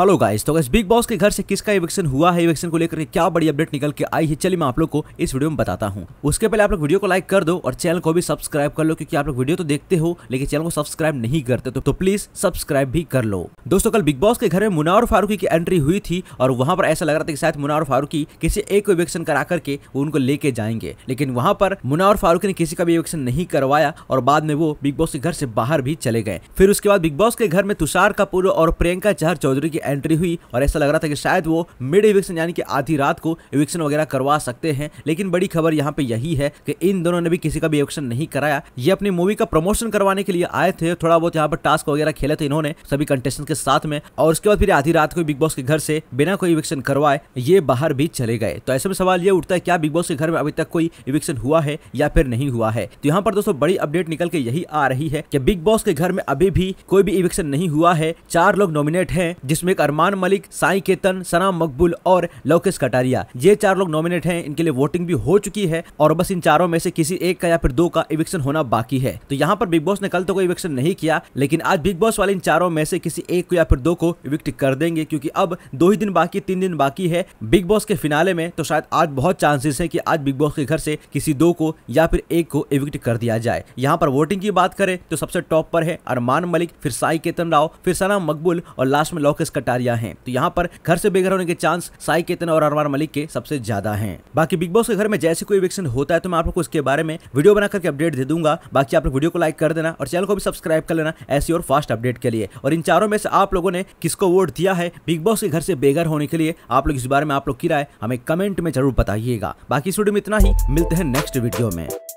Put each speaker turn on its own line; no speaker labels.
hello guys तो guys Bigg Boss के घर से किसका इवेक्शन हुआ है इवेक्शन को लेकर क्या बड़ी अपडेट निकल के आई है चलिए मैं आप लोग को इस वीडियो में बताता हूँ उसके पहले आप लोग वीडियो को लाइक कर दो और चैनल को भी सब्सक्राइब कर लो क्योंकि आप लोग वीडियो तो देखते हो लेकिन चैनल को सब्सक्राइब नहीं करते तो, तो प्लीज सब्सक्राइब भी कर लो दोस्तों कल बिग बॉस के घर में मुनावर फारूकी की एंट्री हुई थी और वहां पर ऐसा लग रहा था कि शायद मुनावर फारूकी किसी एक को इवेक्शन करा करके उनको लेके जाएंगे लेकिन वहां पर मुनावर फारूकी ने किसी का भी इवेक्शन नहीं करवाया और बाद में वो बिग बॉस के घर से बाहर भी चले गए फिर उसके बाद बिग बॉस के घर में तुषार कपूर और प्रियंका चहर चौधरी की एंट्री हुई और ऐसा लग रहा था कि शायद वो मिड इविक्शन यानी कि आधी रात को इविक्शन वगैरह करवा सकते हैं लेकिन बड़ी खबर यहाँ पे यही है कि इन दोनों ने भी किसी का भी इविक्शन नहीं कराया ये अपनी मूवी का प्रमोशन करवाने के लिए आए थे थोड़ा बहुत यहाँ पर टास्क वगैरह खेले थे इन्होंने सभी कंटेस्टेंट के साथ में और उसके बाद फिर आधी रात को बिग बॉस के घर से बिना कोई इविक्शन करवाए ये बाहर भी चले गए तो ऐसे में सवाल ये उठता है क्या बिग बॉस के घर में अभी तक कोई इविक्शन हुआ है या फिर नहीं हुआ है तो यहाँ पर दोस्तों बड़ी अपडेट निकल के यही आ रही है कि बिग बॉस के घर में अभी भी कोई भी इविक्शन नहीं हुआ है चार लोग नॉमिनेट है जिसमें अरमान मलिक साई केतन सना मकबूल और लोकेश कटारिया ये चार लोग नॉमिनेट हैं इनके लिए वोटिंग भी हो चुकी है और बस इन चारों में से किसी एक का या फिर दो का इवेक्शन होना बाकी है तो यहाँ पर बिग बॉस ने कल तो कोई इवेक्शन नहीं किया लेकिन आज बिग बॉस वाले इन चारों में से किसी एक को या फिर दो को इविक्ट कर देंगे क्योंकि अब दो ही दिन बाकी तीन दिन बाकी है बिग बॉस के फिनाले में तो शायद आज बहुत चांसेस है की आज बिग बॉस के घर से किसी दो को या फिर एक को इविक्ट कर दिया जाए यहाँ पर वोटिंग की बात करें तो सबसे टॉप पर है अरमान मलिक फिर साई केतन राव फिर सना मकबूल और लास्ट में लोकेश कटारिया है तो यहाँ पर घर से बेघर होने के चांस साई केतन और अरमान मलिक के सबसे ज्यादा है बाकी बिग बॉस के घर में जैसे कोई इवेक्शन होता है तो मैं आप लोग को इसके बारे में वीडियो बना करके अपडेट दे दूंगा बाकी आप लोग वीडियो को लाइक कर देना और चैनल को भी सब्सक्राइब कर लेना ऐसी और फास्ट अपडेट के लिए और इन चारों में से आप लोगों ने किसको वोट दिया है बिग बॉस के घर से बेघर होने के लिए आप लोग इस बारे में आप लोग की राय हमें कमेंट में जरूर बताइएगा बाकी इस वीडियो में इतना ही मिलते हैं नेक्स्ट वीडियो में